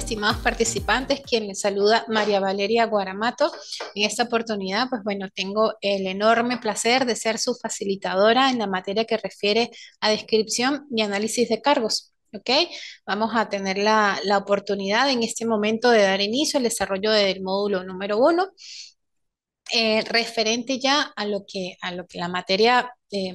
estimados participantes, quien les saluda María Valeria Guaramato. En esta oportunidad, pues bueno, tengo el enorme placer de ser su facilitadora en la materia que refiere a descripción y análisis de cargos. ¿ok? Vamos a tener la, la oportunidad en este momento de dar inicio al desarrollo del módulo número uno, eh, referente ya a lo que, a lo que la materia eh,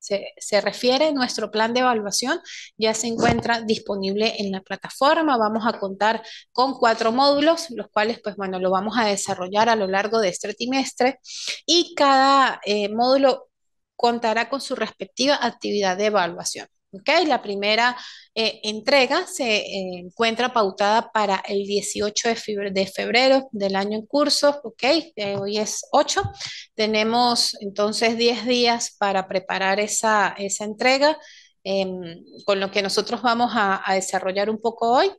se, se, refiere, nuestro plan de evaluación ya se encuentra disponible en la plataforma. Vamos a contar con cuatro módulos, los cuales, pues bueno, lo vamos a desarrollar a lo largo de este trimestre y cada eh, módulo contará con su respectiva actividad de evaluación. Okay, la primera eh, entrega se eh, encuentra pautada para el 18 de febrero, del año en curso, okay, eh, hoy es 8. Tenemos entonces 10 días para preparar esa, esa entrega, em, con lo que nosotros vamos a, a desarrollar un poco hoy.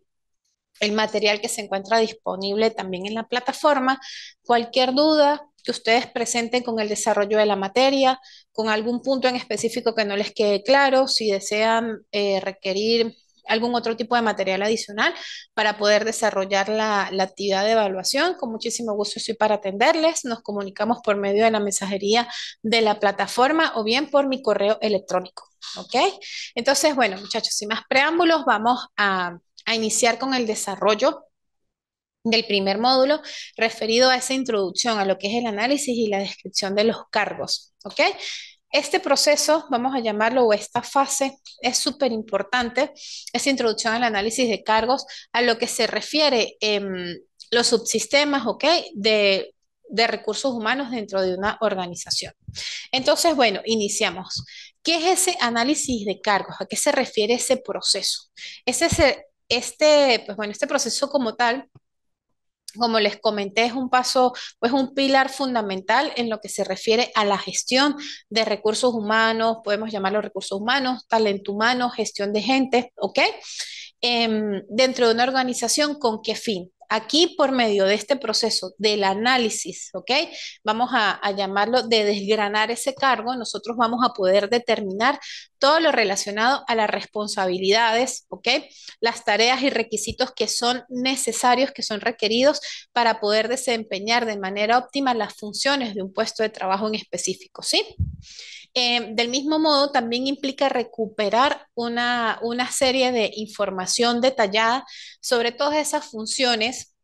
El material que se encuentra disponible también en la plataforma. Cualquier duda, que ustedes presenten con el desarrollo de la materia, con algún punto en específico que no les quede claro, si desean eh, requerir algún otro tipo de material adicional para poder desarrollar la, actividad de evaluación. Con muchísimo gusto estoy para atenderles. Nos comunicamos por medio de la mensajería de la plataforma o bien por mi correo electrónico. ¿Ok? Entonces, bueno, muchachos, sin más preámbulos, vamos a, a iniciar con el desarrollo del primer módulo referido a esa introducción, a lo que es el análisis y la descripción de los cargos. ¿Ok? Este proceso, vamos a llamarlo, o esta fase, es súper importante, esa introducción al análisis de cargos, a lo que se refiere em, los subsistemas, ¿ok? De, recursos humanos dentro de una organización. Entonces, bueno, iniciamos. ¿Qué es ese análisis de cargos? ¿A qué se refiere ese proceso? ese, este, pues, este proceso como tal como les comenté, es un paso, pues un pilar fundamental en lo que se refiere a la gestión de recursos humanos, podemos llamarlo recursos humanos, talento humano, gestión de gente, ¿ok? Em, dentro de una organización, ¿con qué fin? aquí por medio de este proceso del análisis, ¿ok? Vamos a, llamarlo de desgranar ese cargo, nosotros vamos a poder determinar todo lo relacionado a las responsabilidades, ¿ok? Las tareas y requisitos que son necesarios, que son requeridos para poder desempeñar de manera óptima las funciones de un puesto de trabajo en específico, ¿sí? Eh, del mismo modo, también implica recuperar una, serie de información detallada sobre todas esas funciones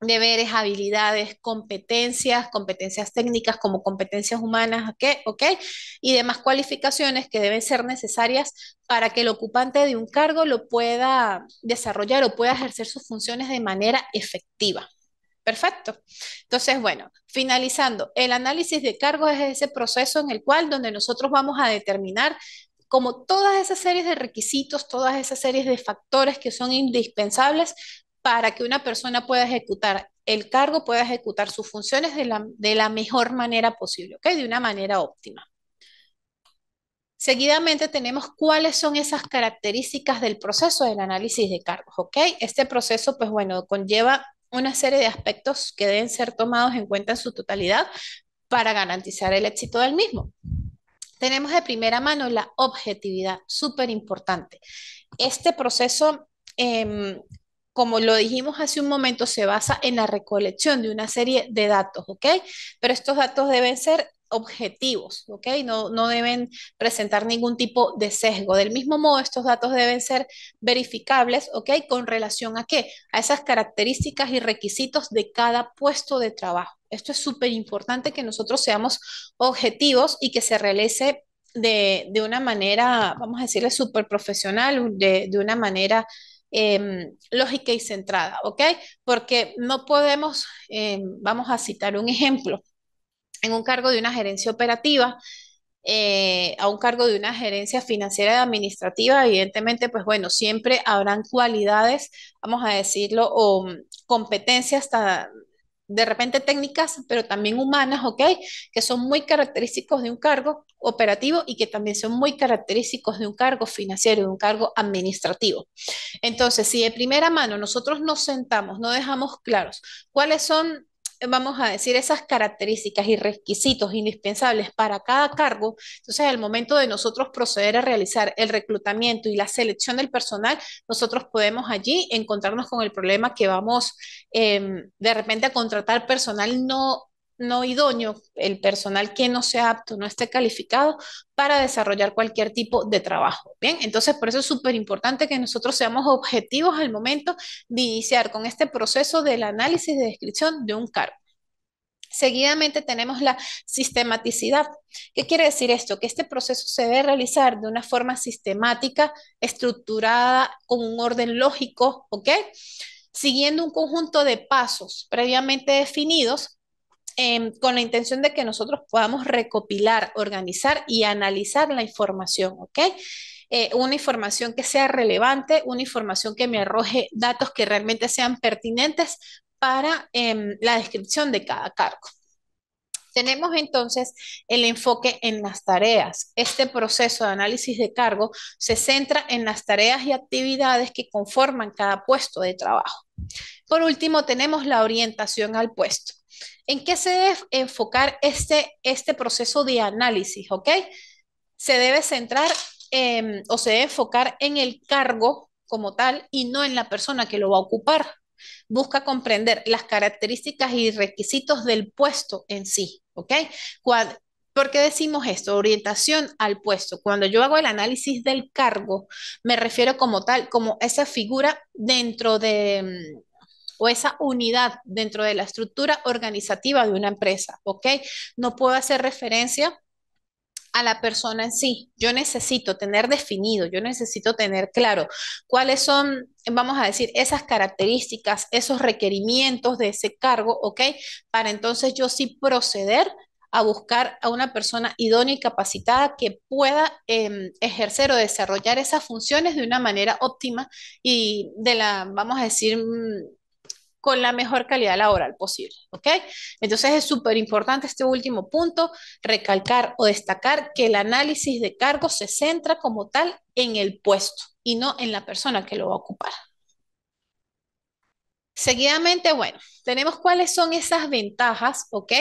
deberes, habilidades, competencias, competencias técnicas como competencias humanas, Y demás cualificaciones que deben ser necesarias para que el ocupante de un cargo lo pueda desarrollar o pueda ejercer sus funciones de manera efectiva. Perfecto. Entonces, bueno, finalizando, el análisis de cargos es ese proceso en el cual donde nosotros vamos a determinar como todas esas series de requisitos, todas esas series de factores que son indispensables para que una persona pueda ejecutar el cargo, pueda ejecutar sus funciones de la, de la mejor manera posible, ¿ok? De una manera óptima. Seguidamente tenemos cuáles son esas características del proceso del análisis de cargos, ¿ok? Este proceso, pues bueno, conlleva una serie de aspectos que deben ser tomados en cuenta en su totalidad para garantizar el éxito del mismo. Tenemos de primera mano la objetividad, súper importante. Este proceso, em, como lo dijimos hace un momento, se basa en la recolección de una serie de datos, ¿ok? Pero estos datos deben ser objetivos, ¿ok? No, no deben presentar ningún tipo de sesgo. Del mismo modo, estos datos deben ser verificables, ¿ok? Con relación a qué? A esas características y requisitos de cada puesto de trabajo. Esto es súper importante que nosotros seamos objetivos y que se realice de, una manera, vamos a decirle, súper profesional, de, una manera... Em, lógica y centrada, ¿ok? Porque no podemos, em, vamos a citar un ejemplo, en un cargo de una gerencia operativa, eh, a un cargo de una gerencia financiera y administrativa, evidentemente, pues bueno, siempre habrán cualidades, vamos a decirlo, o mm, competencias de repente técnicas, pero también humanas, ¿ok? Que son muy característicos de un cargo operativo y que también son muy característicos de un cargo financiero, de un cargo administrativo. Entonces, si de primera mano nosotros nos sentamos, no dejamos claros cuáles son vamos a decir, esas características y requisitos indispensables para cada cargo, entonces al momento de nosotros proceder a realizar el reclutamiento y la selección del personal, nosotros podemos allí encontrarnos con el problema que vamos em, de repente a contratar personal no no idóneo, el personal que no sea apto, no esté calificado para desarrollar cualquier tipo de trabajo. Bien, entonces por eso es súper importante que nosotros seamos objetivos al momento de iniciar con este proceso del análisis de descripción de un cargo. Seguidamente tenemos la sistematicidad. ¿Qué quiere decir esto? Que este proceso se debe realizar de una forma sistemática, estructurada, con un orden lógico, ¿ok? Siguiendo un conjunto de pasos previamente definidos Em, con la intención de que nosotros podamos recopilar, organizar y analizar la información, ¿ok? Eh, una información que sea relevante, una información que me arroje datos que realmente sean pertinentes para em, la descripción de cada cargo. Tenemos entonces el enfoque en las tareas. Este proceso de análisis de cargo se centra en las tareas y actividades que conforman cada puesto de trabajo. Por último, tenemos la orientación al puesto. ¿En qué se debe enfocar este, este proceso de análisis? ¿Ok? Se debe centrar o se debe enfocar en el cargo como tal y no en la persona que lo va a ocupar. Busca comprender las características y requisitos del puesto en sí, ¿ok? ¿Por qué decimos esto? Orientación al puesto. Cuando yo hago el análisis del cargo, me refiero como tal, como esa figura dentro de, o esa unidad dentro de la estructura organizativa de una empresa, ¿ok? No puedo hacer referencia a la persona en sí. Yo necesito tener definido, yo necesito tener claro cuáles son, vamos a decir, esas características, esos requerimientos de ese cargo, ¿ok? Para entonces yo sí proceder a buscar a una persona idónea y capacitada que pueda em, ejercer o desarrollar esas funciones de una manera óptima y de la, vamos a decir, mm, con la mejor calidad laboral posible. ¿ok? Entonces es súper importante este último punto, recalcar o destacar que el análisis de cargo se centra como tal en el puesto y no en la persona que lo va a ocupar. Seguidamente, bueno, tenemos cuáles son esas ventajas, ¿ok?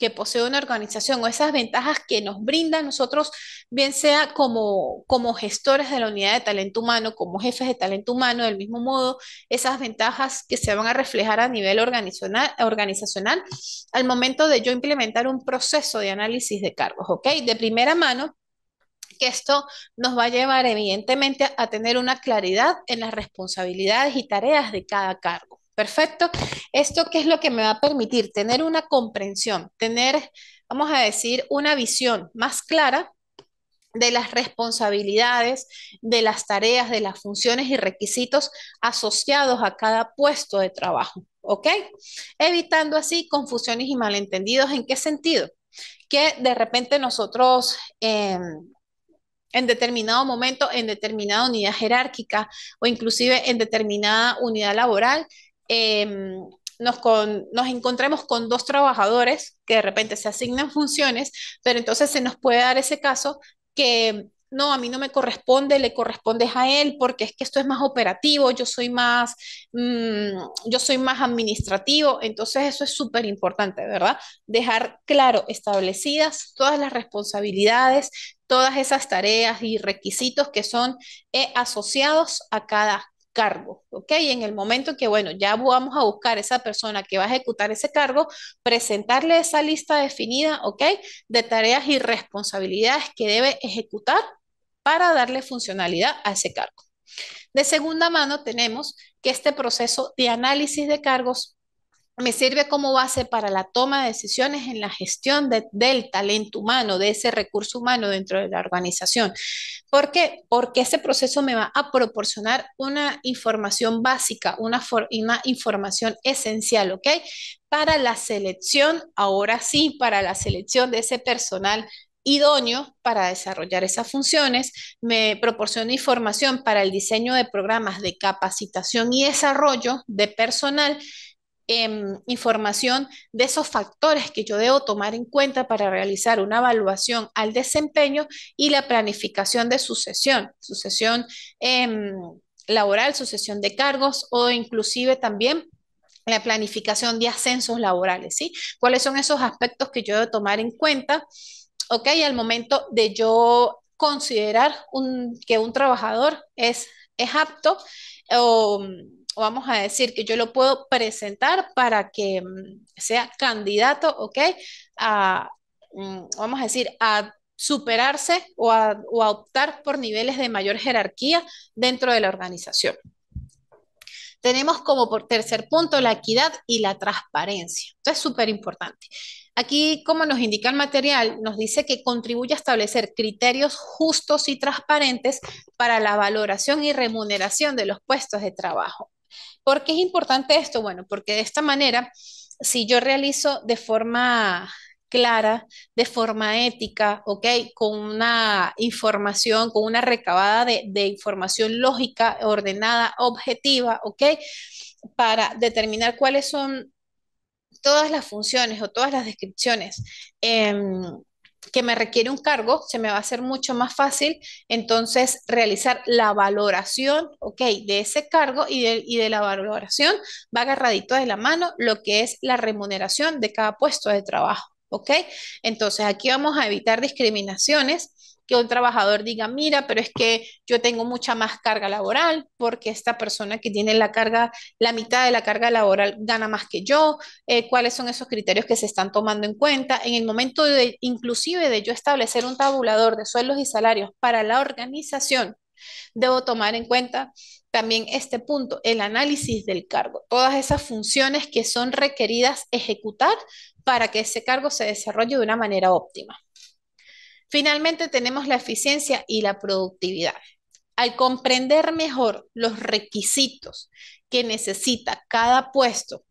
que posee una organización o esas ventajas que nos brinda a nosotros, bien sea como, como gestores de la unidad de talento humano, como jefes de talento humano, del mismo modo, esas ventajas que se van a reflejar a nivel organizacional, organizacional al momento de yo implementar un proceso de análisis de cargos, ¿ok? De primera mano, que esto nos va a llevar evidentemente a tener una claridad en las responsabilidades y tareas de cada cargo. Perfecto. ¿Esto qué es lo que me va a permitir? Tener una comprensión, tener, vamos a decir, una visión más clara de las responsabilidades, de las tareas, de las funciones y requisitos asociados a cada puesto de trabajo, ¿ok? Evitando así confusiones y malentendidos. ¿En qué sentido? Que de repente nosotros... Em, en determinado momento, en determinada unidad jerárquica o inclusive en determinada unidad laboral, Em, nos, nos encontremos con dos trabajadores que de repente se asignan funciones, pero entonces se nos puede dar ese caso que no, a mí no me corresponde, le correspondes a él, porque es que esto es más operativo, yo soy más, mm, yo soy más administrativo, entonces eso es súper importante, ¿verdad? Dejar claro, establecidas todas las responsabilidades, todas esas tareas y requisitos que son eh, asociados a cada cargo, ¿ok? Y en el momento que, bueno, ya vamos a buscar esa persona que va a ejecutar ese cargo, presentarle esa lista definida, ¿ok? De tareas y responsabilidades que debe ejecutar para darle funcionalidad a ese cargo. De segunda mano tenemos que este proceso de análisis de cargos me sirve como base para la toma de decisiones en la gestión del talento humano, de ese recurso humano dentro de la organización. ¿Por qué? Porque ese proceso me va a proporcionar una información básica, una, una información esencial, ¿ok? Para la selección, ahora sí, para la selección de ese personal idóneo para desarrollar esas funciones, me proporciona información para el diseño de programas de capacitación y desarrollo de personal Em, información de esos factores que yo debo tomar en cuenta para realizar una evaluación al desempeño y la planificación de sucesión, sucesión em, laboral, sucesión de cargos o inclusive también la planificación de ascensos laborales, ¿sí? ¿Cuáles son esos aspectos que yo debo tomar en cuenta? Ok, al momento de yo considerar un, que un trabajador es, es apto o vamos a decir que yo lo puedo presentar para que mm, sea candidato, ¿ok? A, mm, vamos a decir, a superarse o a, optar por niveles de mayor jerarquía dentro de la organización. Tenemos como por tercer punto la equidad y la transparencia. Esto es súper importante. Aquí, como nos indica el material, nos dice que contribuye a establecer criterios justos y transparentes para la valoración y remuneración de los puestos de trabajo. ¿Por qué es importante esto? Bueno, porque de esta manera, si yo realizo de forma clara, de forma ética, ¿ok? Con una información, con una recabada de, información lógica, ordenada, objetiva, ¿ok? Para determinar cuáles son todas las funciones o todas las descripciones em, que me requiere un cargo, se me va a hacer mucho más fácil entonces realizar la valoración, ok, de ese cargo y de, la valoración va agarradito de la mano lo que es la remuneración de cada puesto de trabajo. ¿Ok? Entonces aquí vamos a evitar discriminaciones que un trabajador diga, mira, pero es que yo tengo mucha más carga laboral porque esta persona que tiene la carga, la mitad de la carga laboral gana más que yo, eh, cuáles son esos criterios que se están tomando en cuenta. En el momento inclusive de yo establecer un tabulador de sueldos y salarios para la organización, debo tomar en cuenta también este punto, el análisis del cargo, todas esas funciones que son requeridas ejecutar para que ese cargo se desarrolle de una manera óptima. Finalmente tenemos la eficiencia y la productividad. Al comprender mejor los requisitos que necesita cada puesto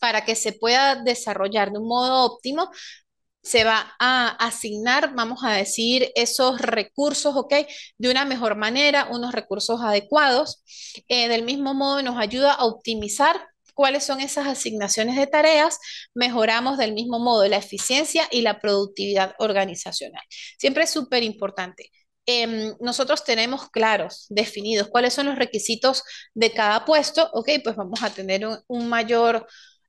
para que se pueda desarrollar de un modo óptimo, se va a asignar, vamos a decir, esos recursos, ¿ok? De una mejor manera, unos recursos adecuados. Eh, del mismo modo, nos ayuda a optimizar cuáles son esas asignaciones de tareas, mejoramos del mismo modo la eficiencia y la productividad organizacional. Siempre es súper importante. Em, nosotros tenemos claros, definidos cuáles son los requisitos de cada puesto, ok, pues vamos a tener un mayor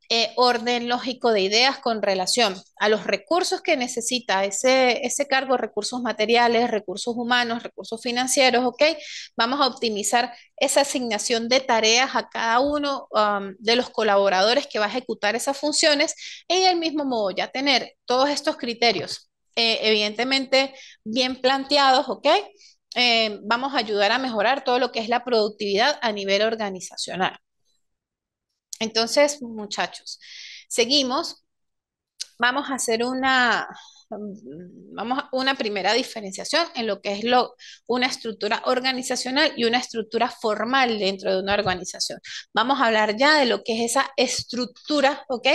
eh, orden lógico de ideas con relación a los recursos que necesita ese, ese cargo, recursos materiales, recursos humanos, recursos financieros, ¿ok? Vamos a optimizar esa asignación de tareas a cada uno um, de los colaboradores que va a ejecutar esas funciones y del mismo modo ya tener todos estos criterios, eh, evidentemente, bien planteados, ¿ok? Eh, vamos a ayudar a mejorar todo lo que es la productividad a nivel organizacional. Entonces, muchachos, seguimos. Vamos a hacer una, mm, vamos a una primera diferenciación en lo que es lo, una estructura organizacional y una estructura formal dentro de una organización. Vamos a hablar ya de lo que es esa estructura, ¿ok?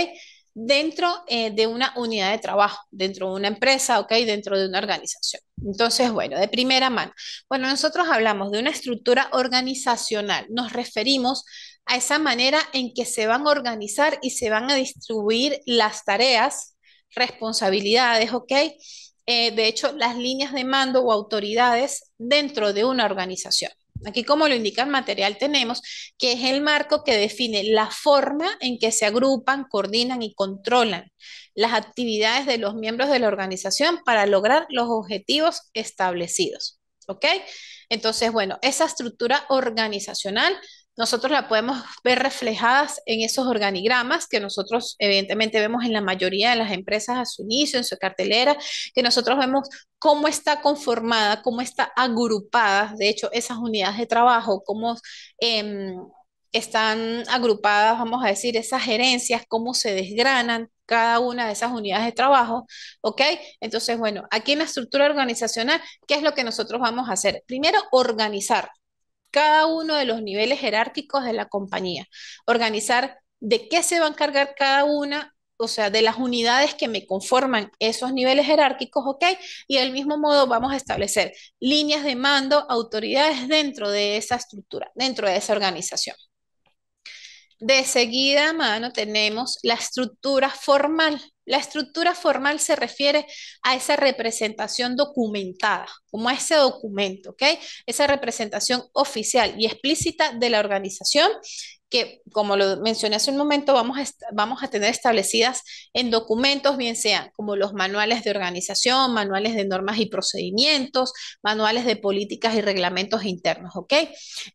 Dentro eh, de una unidad de trabajo, dentro de una empresa, ¿ok? Dentro de una organización. Entonces, bueno, de primera mano. Bueno, nosotros hablamos de una estructura organizacional. Nos referimos a esa manera en que se van a organizar y se van a distribuir las tareas, responsabilidades, ¿ok? Eh, de hecho, las líneas de mando o autoridades dentro de una organización. Aquí, como lo indica el material, tenemos que es el marco que define la forma en que se agrupan, coordinan y controlan las actividades de los miembros de la organización para lograr los objetivos establecidos. ¿ok? Entonces, bueno, esa estructura organizacional nosotros la podemos ver reflejadas en esos organigramas que nosotros evidentemente vemos en la mayoría de las empresas a su inicio, en su cartelera, que nosotros vemos cómo está conformada, cómo está agrupada, de hecho, esas unidades de trabajo, cómo... Em, están agrupadas, vamos a decir, esas gerencias, cómo se desgranan, cada una de esas unidades de trabajo, ¿ok? Entonces, bueno, aquí en la estructura organizacional, ¿qué es lo que nosotros vamos a hacer? Primero, organizar cada uno de los niveles jerárquicos de la compañía, organizar de qué se va a encargar cada una, o sea, de las unidades que me conforman esos niveles jerárquicos, ¿ok? Y del mismo modo vamos a establecer líneas de mando, autoridades dentro de esa estructura, dentro de esa organización. De seguida, mano, tenemos la estructura formal. La estructura formal se refiere a esa representación documentada, como a ese documento, ¿ok? Esa representación oficial y explícita de la organización que, como lo mencioné hace un momento, vamos a, vamos a tener establecidas en documentos, bien sean como los manuales de organización, manuales de normas y procedimientos, manuales de políticas y reglamentos internos, ¿ok?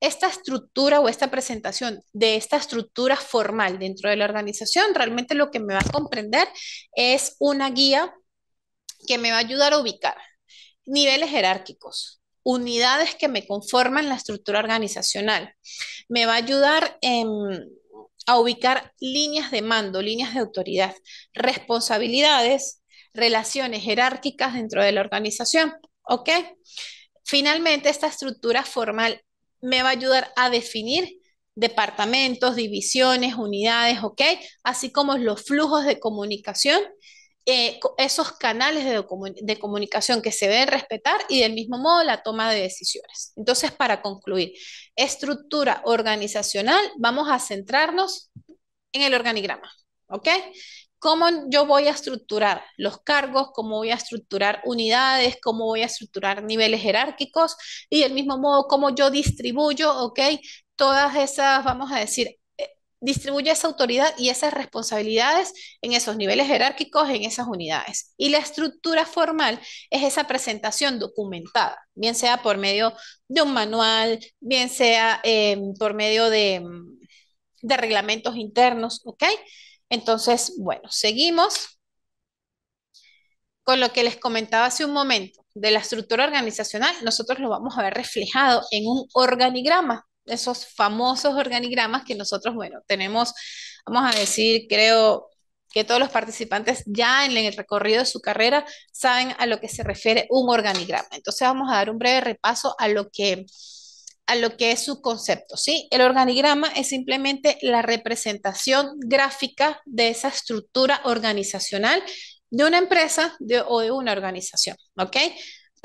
Esta estructura o esta presentación de esta estructura formal dentro de la organización, realmente lo que me va a comprender es una guía que me va a ayudar a ubicar niveles jerárquicos, unidades que me conforman la estructura organizacional. Me va a ayudar em, a ubicar líneas de mando, líneas de autoridad, responsabilidades, relaciones jerárquicas dentro de la organización. ¿Ok? Finalmente, esta estructura formal me va a ayudar a definir departamentos, divisiones, unidades, ¿ok? Así como los flujos de comunicación eh, esos canales de, de, comunicación que se deben respetar y del mismo modo la toma de decisiones. Entonces, para concluir, estructura organizacional, vamos a centrarnos en el organigrama, ¿ok? ¿Cómo yo voy a estructurar los cargos? ¿Cómo voy a estructurar unidades? ¿Cómo voy a estructurar niveles jerárquicos? Y del mismo modo, ¿cómo yo distribuyo, ok? Todas esas, vamos a decir, distribuye esa autoridad y esas responsabilidades en esos niveles jerárquicos, en esas unidades. Y la estructura formal es esa presentación documentada, bien sea por medio de un manual, bien sea em, por medio de, em, de reglamentos internos, ¿ok? Entonces, bueno, seguimos con lo que les comentaba hace un momento de la estructura organizacional, nosotros lo vamos a ver reflejado en un organigrama, esos famosos organigramas que nosotros, bueno, tenemos, vamos a decir, creo que todos los participantes ya en el recorrido de su carrera saben a lo que se refiere un organigrama. Entonces vamos a dar un breve repaso a lo que a lo que es su concepto, ¿sí? El organigrama es simplemente la representación gráfica de esa estructura organizacional de una empresa o de una organización, ¿ok?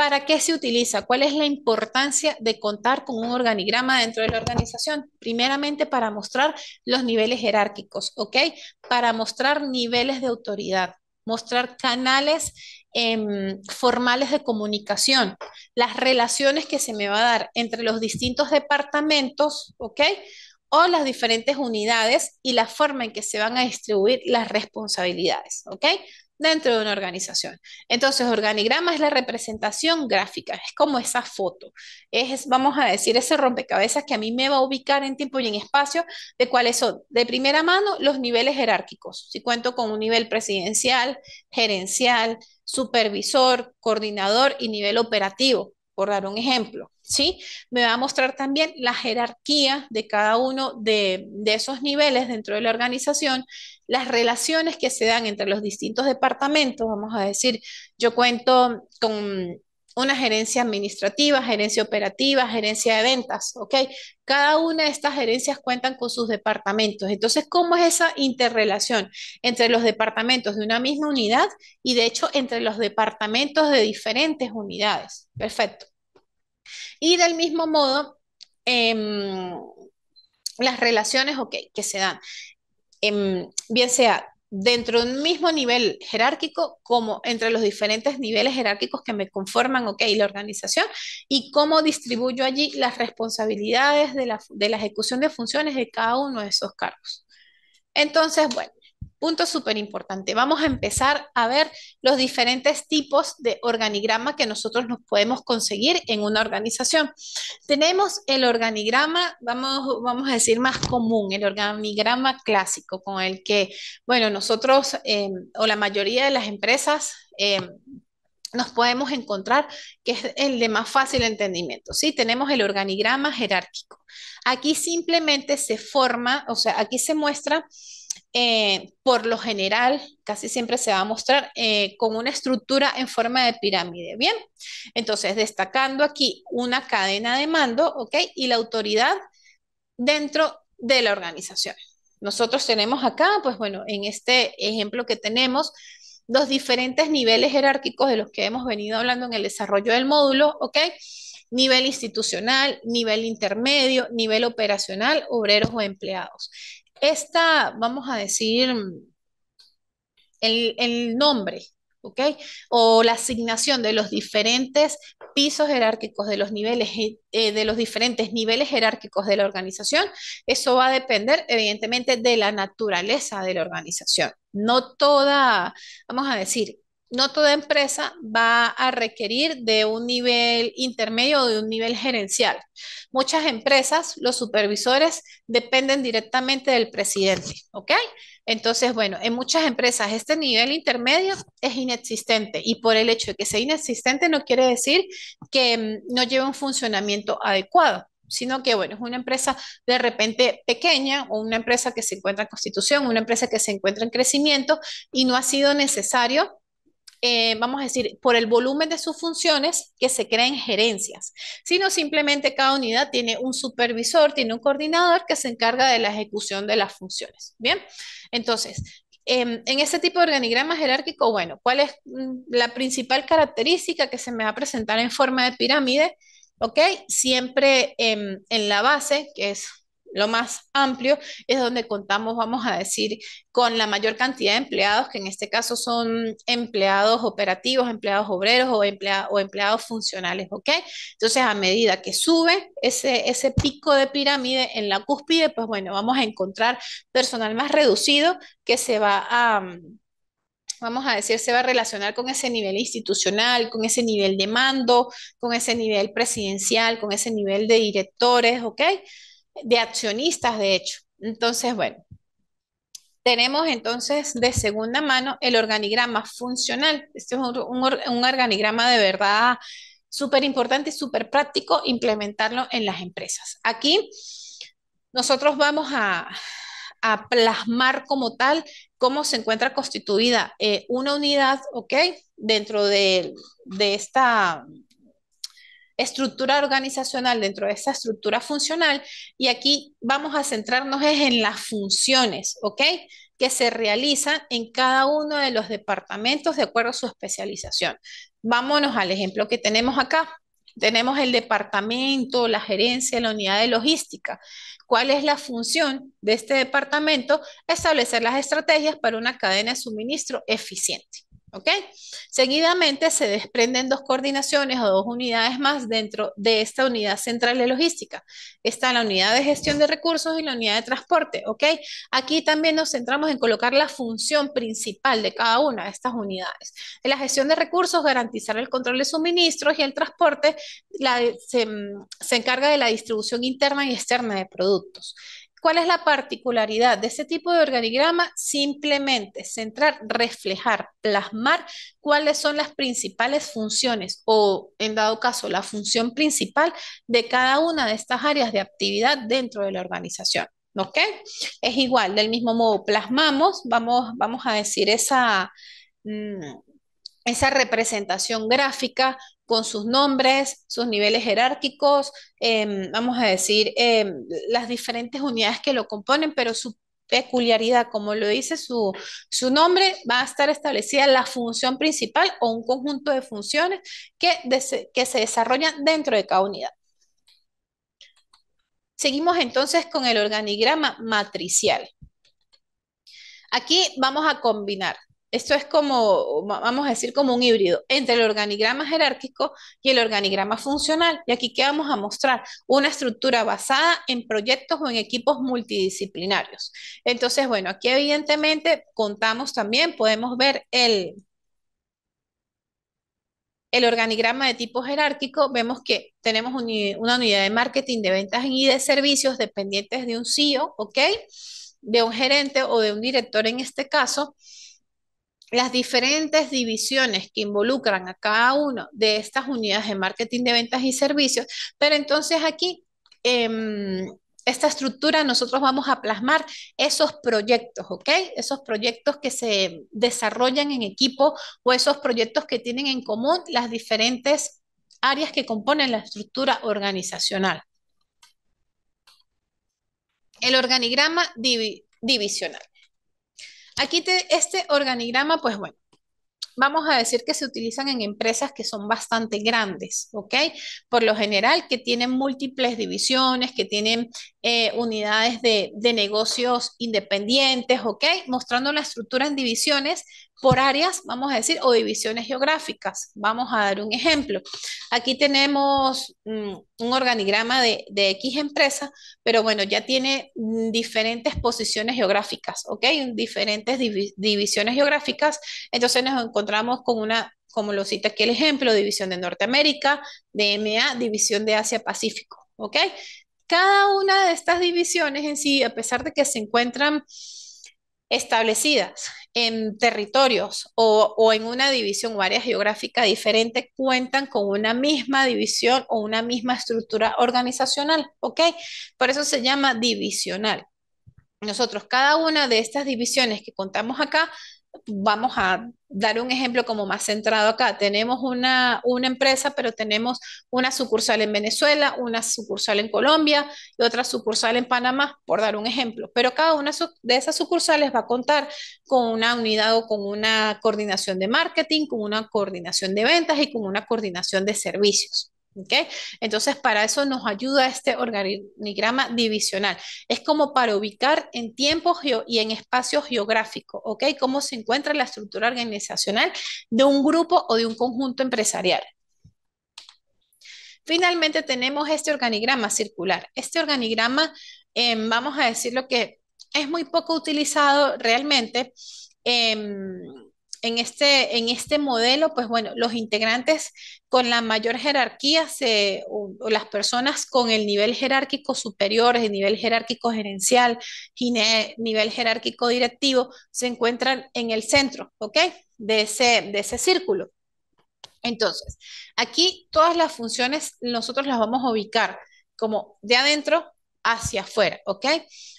¿Para qué se utiliza? ¿Cuál es la importancia de contar con un organigrama dentro de la organización? Primeramente para mostrar los niveles jerárquicos, ¿ok? Para mostrar niveles de autoridad, mostrar canales em, formales de comunicación, las relaciones que se me va a dar entre los distintos departamentos, ¿ok? o las diferentes unidades y la forma en que se van a distribuir las responsabilidades, ¿ok? dentro de una organización. Entonces, organigrama es la representación gráfica, es como esa foto, es, vamos a decir, ese rompecabezas que a mí me va a ubicar en tiempo y en espacio de cuáles son, de primera mano, los niveles jerárquicos. Si cuento con un nivel presidencial, gerencial, supervisor, coordinador y nivel operativo dar un ejemplo, ¿sí? Me va a mostrar también la jerarquía de cada uno de, esos niveles dentro de la organización, las relaciones que se dan entre los distintos departamentos, vamos a decir, yo cuento con una gerencia administrativa, gerencia operativa, gerencia de ventas, ¿ok? Cada una de estas gerencias cuentan con sus departamentos. Entonces, ¿cómo es esa interrelación entre los departamentos de una misma unidad y de hecho entre los departamentos de diferentes unidades? Perfecto. Y del mismo modo, em, las relaciones ok que se dan, em, bien sea dentro de un mismo nivel jerárquico como entre los diferentes niveles jerárquicos que me conforman, ok, la organización, y cómo distribuyo allí las responsabilidades de la ejecución de funciones de cada uno de esos cargos. Entonces, bueno, Punto súper importante. Vamos a empezar a ver los diferentes tipos de organigrama que nosotros nos podemos conseguir en una organización. Tenemos el organigrama, vamos, vamos a decir, más común, el organigrama clásico, con el que, bueno, nosotros em, o la mayoría de las empresas... Em, nos podemos encontrar, que es el de más fácil entendimiento, ¿sí? Tenemos el organigrama jerárquico. Aquí simplemente se forma, o sea, aquí se muestra eh, por lo general, casi siempre se va a mostrar como eh, con una estructura en forma de pirámide. Bien, entonces destacando aquí una cadena de mando, ¿ok? Y la autoridad dentro de la organización. Nosotros tenemos acá, pues bueno, en este ejemplo que tenemos, los diferentes niveles jerárquicos de los que hemos venido hablando en el desarrollo del módulo, ¿ok? Nivel institucional, nivel intermedio, nivel operacional, obreros o empleados esta, vamos a decir, el, nombre, ¿ok? O la asignación de los diferentes pisos jerárquicos de los niveles, eh, eh, de los diferentes niveles jerárquicos de la organización, eso va a depender evidentemente de la naturaleza de la organización. No toda, vamos a decir, no toda empresa va a requerir de un nivel intermedio o de un nivel gerencial. Muchas empresas, los supervisores dependen directamente del presidente, ¿ok? Entonces, bueno, en muchas empresas este nivel intermedio es inexistente y por el hecho de que sea inexistente no quiere decir que mm, no lleve un funcionamiento adecuado sino que, bueno, es una empresa de repente pequeña o una empresa que se encuentra en constitución, una empresa que se encuentra en crecimiento y no ha sido necesario eh, vamos a decir, por el volumen de sus funciones que se creen gerencias, sino simplemente cada unidad tiene un supervisor, tiene un coordinador que se encarga de la ejecución de las funciones. Bien, entonces, em, en este tipo de organigrama jerárquico, bueno, ¿cuál es mm, la principal característica que se me va a presentar en forma de pirámide? ¿Ok? Siempre em, en la base, que es lo más amplio, es donde contamos, vamos a decir, con la mayor cantidad de empleados, que en este caso son empleados operativos, empleados obreros o, o empleados funcionales, ¿ok? Entonces, a medida que sube ese, ese pico de pirámide en la cúspide, pues bueno, vamos a encontrar personal más reducido que se va a vamos a decir, se va a relacionar con ese nivel institucional, con ese nivel de mando, con ese nivel presidencial, con ese nivel de directores, ¿ok? de accionistas, de hecho. Entonces, bueno, tenemos entonces de segunda mano el organigrama funcional. Este es un, organigrama de verdad súper importante y súper práctico implementarlo en las empresas. Aquí nosotros vamos a, plasmar como tal cómo se encuentra constituida eh, una unidad, ¿ok? Dentro de, de, esta, estructura organizacional dentro de esa estructura funcional y aquí vamos a centrarnos en las funciones, ¿ok? Que se realizan en cada uno de los departamentos de acuerdo a su especialización. Vámonos al ejemplo que tenemos acá. Tenemos el departamento, la gerencia, la unidad de logística. ¿Cuál es la función de este departamento? Establecer las estrategias para una cadena de suministro eficiente. ¿Ok? Seguidamente se desprenden dos coordinaciones o dos unidades más dentro de esta unidad central de logística. Está la unidad de gestión de recursos y la unidad de transporte. ¿Ok? Aquí también nos centramos en colocar la función principal de cada una de estas unidades. En la gestión de recursos, garantizar el control de suministros y el transporte mm, se encarga de la distribución interna y externa de productos. ¿Cuál es la particularidad de este tipo de organigrama? Simplemente centrar, reflejar, plasmar cuáles son las principales funciones o, en dado caso, la función principal de cada una de estas áreas de actividad dentro de la organización. ¿Ok? Es igual, del mismo modo, plasmamos, vamos, vamos a decir esa... Mm, esa representación gráfica con sus nombres, sus niveles jerárquicos, em, vamos a decir, em, las diferentes unidades que lo componen, pero su peculiaridad, como lo dice su, nombre, va a estar establecida la función principal o un conjunto de funciones que, que se desarrollan dentro de cada unidad. Seguimos entonces con el organigrama matricial. Aquí vamos a combinar esto es como, vamos a decir, como un híbrido entre el organigrama jerárquico y el organigrama funcional. Y aquí ¿qué vamos a mostrar una estructura basada en proyectos o en equipos multidisciplinarios. Entonces, bueno, aquí evidentemente contamos también, podemos ver el, el organigrama de tipo jerárquico, vemos que tenemos una unidad de marketing, de ventas y de servicios dependientes de un CEO, ¿ok? De un gerente o de un director en este caso las diferentes divisiones que involucran a cada una de estas unidades de marketing de ventas y servicios, pero entonces aquí... Em, esta estructura nosotros vamos a plasmar esos proyectos, ¿ok? Esos proyectos que se desarrollan en equipo o esos proyectos que tienen en común las diferentes áreas que componen la estructura organizacional. El organigrama divisional. Aquí te, este organigrama, pues bueno, vamos a decir que se utilizan en empresas que son bastante grandes, ¿ok? Por lo general, que tienen múltiples divisiones, que tienen eh, unidades de, de, negocios independientes, ¿ok? Mostrando la estructura en divisiones por áreas, vamos a decir, o divisiones geográficas. Vamos a dar un ejemplo. Aquí tenemos mm, un organigrama de, X empresa, pero bueno, ya tiene mm, diferentes posiciones geográficas, ¿ok? Diferentes divisiones geográficas. Entonces nos encontramos con una, como lo cita aquí el ejemplo, división de Norteamérica, ma división de Asia-Pacífico, ¿ok? Cada una de estas divisiones en sí, a pesar de que se encuentran establecidas en territorios o, en una división o área geográfica diferente cuentan con una misma división o una misma estructura organizacional, ¿ok? Por eso se llama divisional. Nosotros, cada una de estas divisiones que contamos acá, vamos a dar un ejemplo como más centrado acá. Tenemos una, una, empresa, pero tenemos una sucursal en Venezuela, una sucursal en Colombia y otra sucursal en Panamá, por dar un ejemplo. Pero cada una de esas sucursales va a contar con una unidad o con una coordinación de marketing, con una coordinación de ventas y con una coordinación de servicios. ¿Okay? Entonces, para eso nos ayuda este organigrama divisional. Es como para ubicar en tiempo y en espacio geográfico, ¿ok? Cómo se encuentra la estructura organizacional de un grupo o de un conjunto empresarial. Finalmente, tenemos este organigrama circular. Este organigrama, em, vamos a decir lo que es muy poco utilizado realmente. Em, en este, en este modelo, pues bueno, los integrantes con la mayor jerarquía o, las personas con el nivel jerárquico superior, el nivel jerárquico gerencial, nivel jerárquico directivo, se encuentran en el centro, ¿ok? De de ese círculo. Entonces, aquí todas las funciones nosotros las vamos a ubicar como de adentro hacia afuera, ¿ok?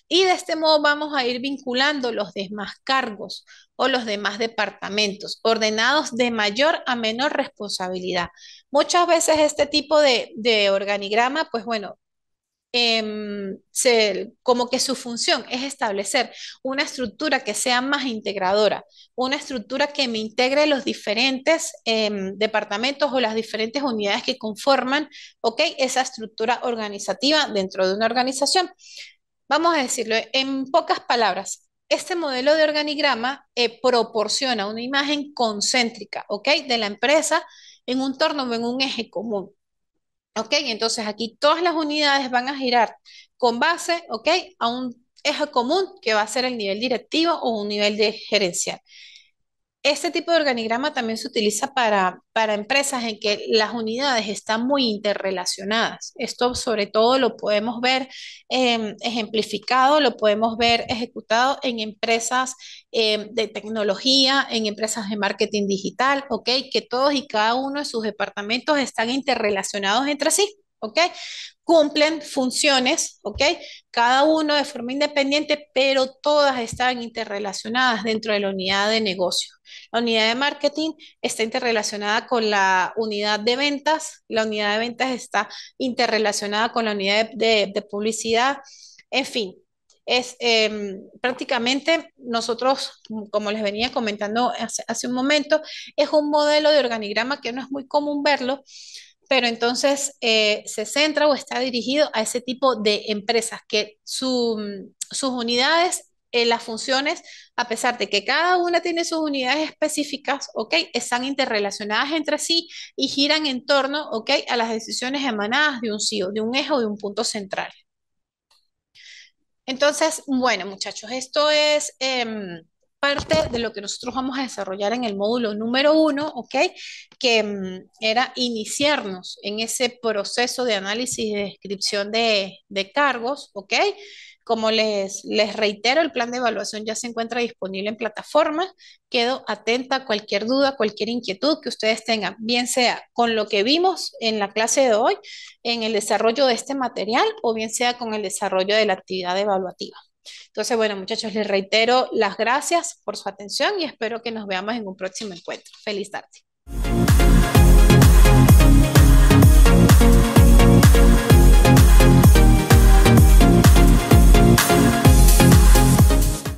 Y de este modo vamos a ir vinculando los demás cargos o los demás departamentos, ordenados de mayor a menor responsabilidad. Muchas veces este tipo de, de organigrama, pues bueno, Em, como que su función es establecer una estructura que sea más integradora, una estructura que me integre los diferentes em, departamentos o las diferentes unidades que conforman okay, esa estructura organizativa dentro de una organización. Vamos a decirlo en pocas palabras. Este modelo de organigrama eh, proporciona una imagen concéntrica, ¿ok? De la empresa en un torno o en un eje común. ¿Ok? Entonces aquí todas las unidades van a girar con base, A un eje común que va a ser el nivel directivo o un nivel de gerencial. Este tipo de organigrama también se utiliza para, empresas en que las unidades están muy interrelacionadas. Esto sobre todo lo podemos ver em, ejemplificado, lo podemos ver ejecutado en empresas em, de tecnología, en empresas de marketing digital, ¿ok? Que todos y cada uno de sus departamentos están interrelacionados entre sí. ¿ok? Cumplen funciones, ¿ok? Cada uno de forma independiente, pero todas están interrelacionadas dentro de la unidad de negocio. La unidad de marketing está interrelacionada con la unidad de ventas, la unidad de ventas está interrelacionada con la unidad de, publicidad, en fin. Es em, prácticamente nosotros, como les venía comentando hace un momento, es un modelo de organigrama que no es muy común verlo, pero entonces eh, se centra o está dirigido a ese tipo de empresas que mm, sus unidades, eh, las funciones, a pesar de que cada una tiene sus unidades específicas, ¿ok? Están interrelacionadas entre sí y giran en torno, ¿ok? A las decisiones emanadas de un CEO, de un eje o de un punto central. Entonces, bueno, muchachos, esto es... Em, parte de lo que nosotros vamos a desarrollar en el módulo número uno, Que mm, era iniciarnos en ese proceso de análisis y descripción de, cargos, ¿ok? Como les, les reitero, el plan de evaluación ya se encuentra disponible en plataforma. Quedo atenta a cualquier duda, cualquier inquietud que ustedes tengan, bien sea con lo que vimos en la clase de hoy, en el desarrollo de este material o bien sea con el desarrollo de la actividad evaluativa. Entonces, bueno, muchachos, les reitero las gracias por su atención y espero que nos veamos en un próximo encuentro. Feliz tarde.